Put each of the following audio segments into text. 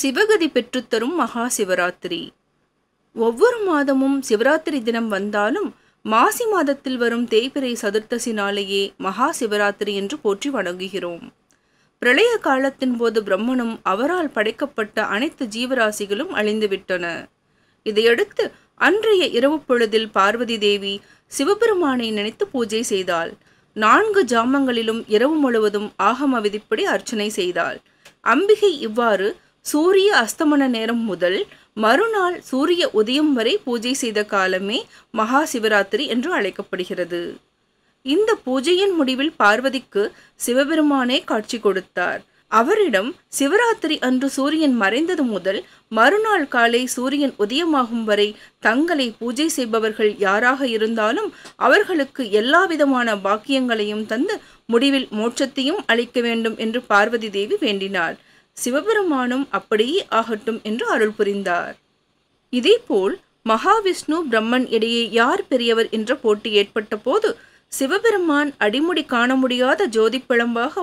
சிவகதி பெற்றுத்தரும் மகா சிவராத்திரி ஒவ்வொரு மாதமும் சிவராத்திரி தினம் வந்தாலும் மாசி மாதத்தில் வரும் தேய்பிரை சதுர்த்தசி நாளையே மகா சிவராத்திரி என்று போற்றி வணங்குகிறோம் பிரளய காலத்தின் போது பிரம்மனும் அவரால் படைக்கப்பட்ட அனைத்து ஜீவராசிகளும் அழிந்துவிட்டன இதையடுத்து அன்றைய இரவு பொழுதில் பார்வதி தேவி சிவபெருமானை நினைத்து பூஜை செய்தாள் நான்கு ஜாமங்களிலும் இரவு முழுவதும் ஆகம விதிப்படி அர்ச்சனை செய்தாள் அம்பிகை இவ்வாறு சூரிய அஸ்தமன நேரம் முதல் மறுநாள் சூரிய உதயம் வரை பூஜை செய்த காலமே மகா சிவராத்திரி என்று அழைக்கப்படுகிறது இந்த பூஜையின் முடிவில் பார்வதிக்கு சிவபெருமானே காட்சி கொடுத்தார் அவரிடம் சிவராத்திரி அன்று சூரியன் மறைந்தது முதல் மறுநாள் காலை சூரியன் உதயமாகும் வரை தங்களை பூஜை செய்பவர்கள் யாராக இருந்தாலும் அவர்களுக்கு எல்லாவிதமான பாக்கியங்களையும் தந்து முடிவில் மோட்சத்தையும் அளிக்க வேண்டும் என்று பார்வதி தேவி வேண்டினார் சிவபெருமானும் அப்படியே ஆகட்டும் என்று அருள் புரிந்தார் இதேபோல் மகாவிஷ்ணு பிரம்மன் இடையே யார் பெரியவர் என்ற போட்டி ஏற்பட்ட போது சிவபெருமான் அடிமுடி காண முடியாத ஜோதி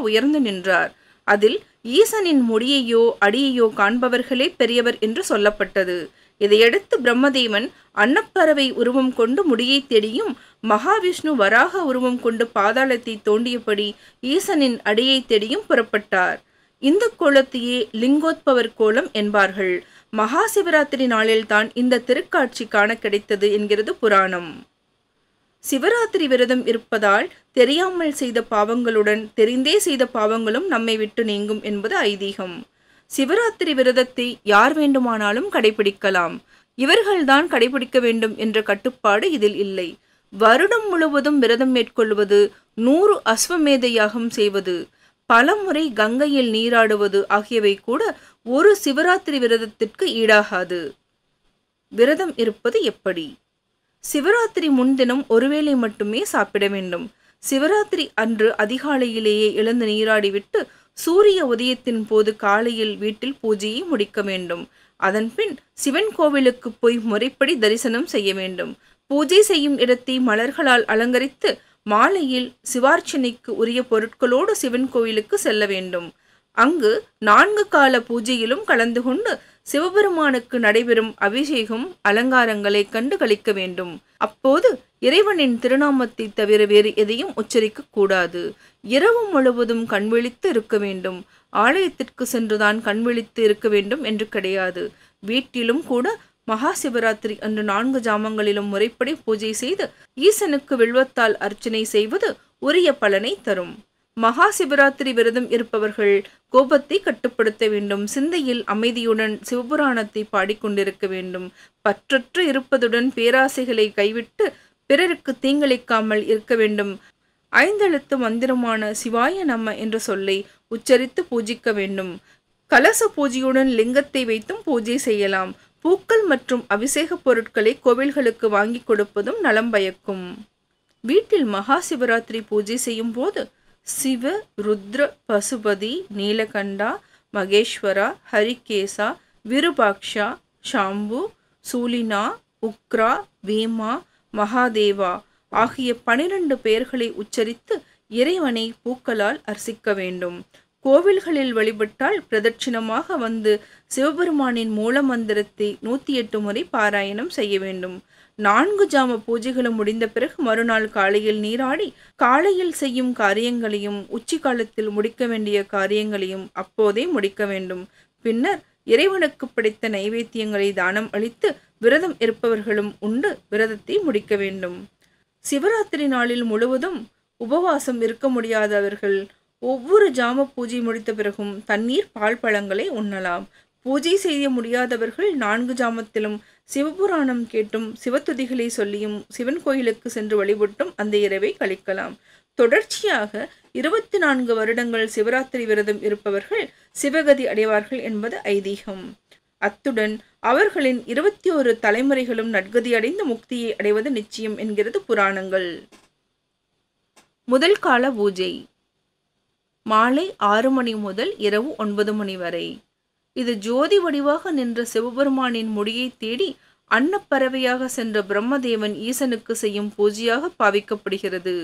உயர்ந்து நின்றார் அதில் ஈசனின் முடியையோ அடியையோ காண்பவர்களே பெரியவர் என்று சொல்லப்பட்டது இதையடுத்து பிரம்மதேவன் அன்னப்பறவை உருவம் கொண்டு முடியை தேடியும் மகாவிஷ்ணு வராக உருவம் கொண்டு பாதாளத்தை தோண்டியபடி ஈசனின் அடியை தேடியும் புறப்பட்டார் இந்த கோலத்தையே லிங்கோத்பவர் கோலம் என்பார்கள் மகா சிவராத்திரி நாளில்தான் இந்த திருக்காட்சி காண கிடைத்தது என்கிறது புராணம் சிவராத்திரி விரதம் இருப்பதால் தெரியாமல் செய்த பாவங்களுடன் தெரிந்தே செய்த பாவங்களும் நம்மை விட்டு நீங்கும் என்பது ஐதீகம் சிவராத்திரி விரதத்தை யார் வேண்டுமானாலும் கடைபிடிக்கலாம் இவர்கள்தான் கடைபிடிக்க வேண்டும் என்ற கட்டுப்பாடு இதில் இல்லை வருடம் முழுவதும் விரதம் மேற்கொள்வது நூறு அஸ்வமேத யாகம் செய்வது பலமுறை கங்கையில் நீராடுவது ஆகியவை கூட ஒரு சிவராத்திரி விரதத்திற்கு ஈடாகாது விரதம் இருப்பது எப்படி சிவராத்திரி முன்தினம் ஒருவேளை மட்டுமே சாப்பிட வேண்டும் சிவராத்திரி அன்று அதிகாலையிலேயே எழுந்து நீராடிவிட்டு சூரிய உதயத்தின் போது காலையில் வீட்டில் பூஜையை முடிக்க வேண்டும் அதன்பின் சிவன் கோவிலுக்கு போய் முறைப்படி தரிசனம் செய்ய வேண்டும் பூஜை செய்யும் இடத்தை மலர்களால் அலங்கரித்து மாலையில் சிவார்ச்சனைக்கு உரிய பொருட்களோடு சிவன் கோயிலுக்கு செல்ல வேண்டும் அங்கு நான்கு கால பூஜையிலும் கலந்து கொண்டு சிவபெருமானுக்கு நடைபெறும் அபிஷேகம் அலங்காரங்களை கண்டு கழிக்க வேண்டும் அப்போது இறைவனின் திருநாமத்தை தவிர வேறு எதையும் உச்சரிக்க கூடாது இரவு முழுவதும் கண்விழித்து இருக்க வேண்டும் ஆலயத்திற்கு சென்றுதான் கண்விழித்து இருக்க வேண்டும் என்று கிடையாது வீட்டிலும் கூட மகா சிவராத்திரி அன்று நான்கு ஜாமங்களிலும் முறைப்படி பூஜை செய்து ஈசனுக்கு வில்வத்தால் அர்ச்சனை செய்வது உரிய பலனை தரும் மகா சிவராத்திரி விரதம் இருப்பவர்கள் கோபத்தை கட்டுப்படுத்த வேண்டும் சிந்தையில் அமைதியுடன் சிவபுராணத்தை பாடிக்கொண்டிருக்க வேண்டும் பற்றற்று இருப்பதுடன் பேராசைகளை கைவிட்டு பிறருக்கு தீங்களிக்காமல் இருக்க வேண்டும் ஐந்தெழுத்து மந்திரமான சிவாய நம்ம என்ற சொல்லை உச்சரித்து பூஜிக்க வேண்டும் கலச பூஜையுடன் லிங்கத்தை வைத்தும் பூஜை செய்யலாம் பூக்கள் மற்றும் அபிஷேக பொருட்களை கோவில்களுக்கு வாங்கி கொடுப்பதும் நலம் பயக்கும் வீட்டில் மகா சிவராத்திரி பூஜை செய்யும் போது சிவ ருத்ர பசுபதி நீலகண்டா மகேஸ்வரா ஹரிகேசா விருபாக்ஷா ஷாம்பு சூலினா உக்ரா வீமா மகாதேவா ஆகிய பனிரெண்டு பெயர்களை உச்சரித்து இறைவனை பூக்களால் அர்சிக்க வேண்டும் கோவில்களில் வழிபட்டால் பிரதட்சிணமாக வந்து சிவபெருமானின் மூல மந்திரத்தை நூத்தி எட்டு முறை பாராயணம் செய்ய வேண்டும் நான்கு ஜாம பூஜைகளும் முடிந்த பிறகு மறுநாள் காலையில் நீராடி காலையில் செய்யும் காரியங்களையும் உச்சி காலத்தில் முடிக்க வேண்டிய காரியங்களையும் அப்போதே முடிக்க வேண்டும் பின்னர் இறைவனுக்கு படைத்த நைவேத்தியங்களை தானம் அளித்து விரதம் இருப்பவர்களும் உண்டு விரதத்தை முடிக்க வேண்டும் சிவராத்திரி நாளில் முழுவதும் உபவாசம் இருக்க முடியாதவர்கள் ஒவ்வொரு ஜாம பூஜை முடித்த பிறகும் தண்ணீர் பால் பழங்களை உண்ணலாம் பூஜை செய்ய முடியாதவர்கள் நான்கு ஜாமத்திலும் சிவபுராணம் கேட்டும் சிவத்துதிகளை சொல்லியும் சிவன் கோயிலுக்கு சென்று வழிபட்டும் அந்த இரவை கழிக்கலாம் தொடர்ச்சியாக இருபத்தி நான்கு வருடங்கள் சிவராத்திரி விரதம் இருப்பவர்கள் சிவகதி அடைவார்கள் என்பது ஐதீகம் அத்துடன் அவர்களின் இருபத்தி ஒரு தலைமுறைகளும் நட்கதி அடைந்து முக்தியை அடைவது நிச்சயம் என்கிறது புராணங்கள் முதல் கால பூஜை மாலை ஆறு மணி முதல் இரவு ஒன்பது மணி வரை இது ஜோதி வடிவாக நின்ற சிவபெருமானின் முடியை தேடி அன்னப்பறவையாக சென்ற பிரம்மதேவன் ஈசனுக்கு செய்யும் பூஜையாக பாவிக்கப்படுகிறது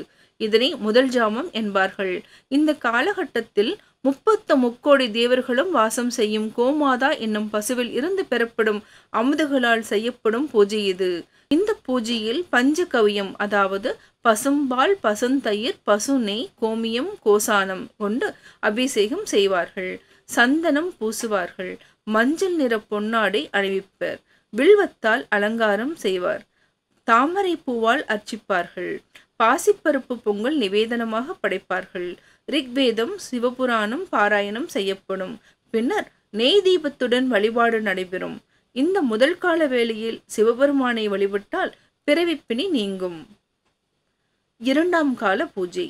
இதனை முதல் ஜாமம் என்பார்கள் இந்த காலகட்டத்தில் முப்பத்த முக்கோடி தேவர்களும் வாசம் செய்யும் கோமாதா என்னும் பசுவில் இருந்து பெறப்படும் அமுதுகளால் செய்யப்படும் பூஜை இது இந்த பூஜையில் பஞ்சகவியம் அதாவது பசும்பால் பசுந்தயிர் பசு நெய் கோமியம் கோசானம் கொண்டு அபிஷேகம் செய்வார்கள் சந்தனம் பூசுவார்கள் மஞ்சள் நிற பொன்னாடை அணிவிப்பர் வில்வத்தால் அலங்காரம் செய்வார் தாமரை பூவால் அர்ச்சிப்பார்கள் பாசிப்பருப்பு பொங்கல் நிவேதனமாக படைப்பார்கள் ரிக்வேதம் சிவபுராணம் பாராயணம் செய்யப்படும் பின்னர் நெய் தீபத்துடன் வழிபாடு நடைபெறும் இந்த முதல் கால வேளையில் சிவபெருமானை வழிபட்டால் பிறவிப்பிணி நீங்கும் இரண்டாம் கால பூஜை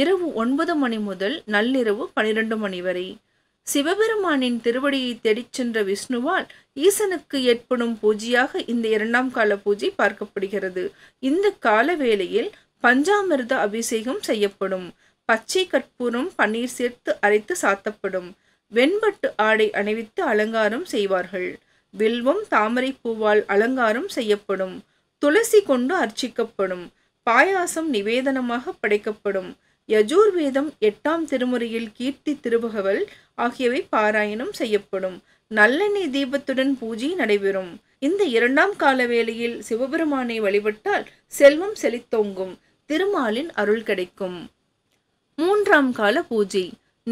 இரவு ஒன்பது மணி முதல் நள்ளிரவு பனிரெண்டு மணி வரை சிவபெருமானின் திருவடியை தேடிச் சென்ற விஷ்ணுவால் ஈசனுக்கு ஏற்படும் பூஜையாக இந்த இரண்டாம் கால பூஜை பார்க்கப்படுகிறது இந்த கால வேளையில் பஞ்சாமிர்த அபிஷேகம் செய்யப்படும் பச்சை கற்பூரம் பன்னீர் சேர்த்து அரைத்து சாத்தப்படும் வெண்பட்டு ஆடை அணிவித்து அலங்காரம் செய்வார்கள் வில்வம் தாமரை பூவால் அலங்காரம் செய்யப்படும் துளசி கொண்டு அர்ச்சிக்கப்படும் பாயாசம் நிவேதனமாக படைக்கப்படும் யஜூர்வேதம் எட்டாம் திருமுறையில் கீர்த்தி திருபகவல் ஆகியவை பாராயணம் செய்யப்படும் நல்லெண்ணெய் தீபத்துடன் பூஜை நடைபெறும் இந்த இரண்டாம் கால வேளையில் சிவபெருமானை வழிபட்டால் செல்வம் செழித்தோங்கும் திருமாலின் அருள் கிடைக்கும் மூன்றாம் கால பூஜை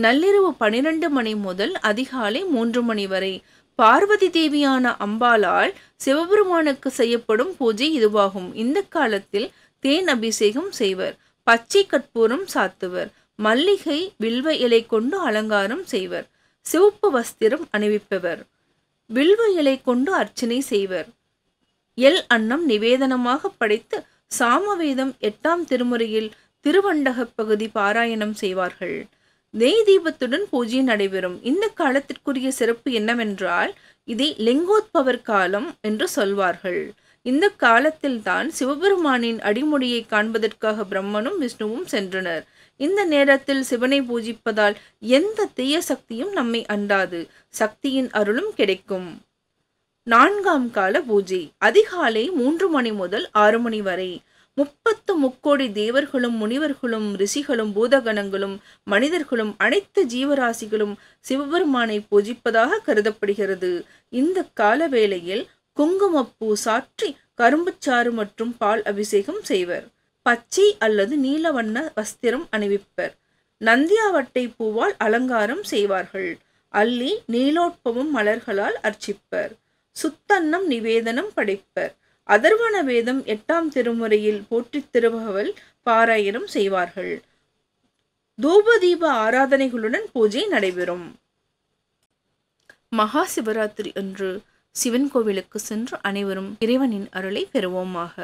நள்ளிரவு பனிரெண்டு மணி முதல் அதிகாலை மூன்று மணி வரை பார்வதி தேவியான அம்பாலால் சிவபெருமானுக்கு செய்யப்படும் பூஜை இதுவாகும் இந்த காலத்தில் தேன் அபிஷேகம் செய்வர் பச்சை கற்பூரம் சாத்துவர் மல்லிகை வில்வ இலை கொண்டு அலங்காரம் செய்வர் சிவப்பு வஸ்திரம் அணிவிப்பவர் வில்வ இலை கொண்டு அர்ச்சனை செய்வர் எல் அன்னம் நிவேதனமாக படைத்து சாமவேதம் எட்டாம் திருமுறையில் திருவண்டக பகுதி பாராயணம் செய்வார்கள் நெய் தீபத்துடன் பூஜை நடைபெறும் இந்த காலத்திற்குரிய சிறப்பு என்னவென்றால் இதை லிங்கோத்பவர் காலம் என்று சொல்வார்கள் இந்த காலத்தில்தான் சிவபெருமானின் அடிமுடியை காண்பதற்காக பிரம்மனும் விஷ்ணுவும் சென்றனர் இந்த நேரத்தில் சிவனை பூஜிப்பதால் எந்த தீய சக்தியும் நம்மை அண்டாது சக்தியின் அருளும் கிடைக்கும் நான்காம் கால பூஜை அதிகாலை மூன்று மணி முதல் ஆறு மணி வரை முப்பத்து முக்கோடி தேவர்களும் முனிவர்களும் ரிஷிகளும் பூதகணங்களும் மனிதர்களும் அனைத்து ஜீவராசிகளும் சிவபெருமானை பூஜிப்பதாக கருதப்படுகிறது இந்த கால வேளையில் குங்குமப்பூ சாற்றி கரும்புச்சாறு மற்றும் பால் அபிஷேகம் செய்வர் பச்சை அல்லது நீல வண்ண வஸ்திரம் அணிவிப்பர் நந்தியாவட்டை பூவால் அலங்காரம் செய்வார்கள் அல்லி நீலோட்பமும் மலர்களால் அர்ச்சிப்பர் சுத்தன்னம் நிவேதனம் படைப்பர் அதர்வன வேதம் எட்டாம் திருமுறையில் போற்றித் திருபவல் பாராயணம் செய்வார்கள் தூபதீப ஆராதனைகளுடன் பூஜை நடைபெறும் மகா சிவராத்திரி அன்று சிவன் கோவிலுக்கு சென்று அனைவரும் இறைவனின் அருளை பெறுவோமாக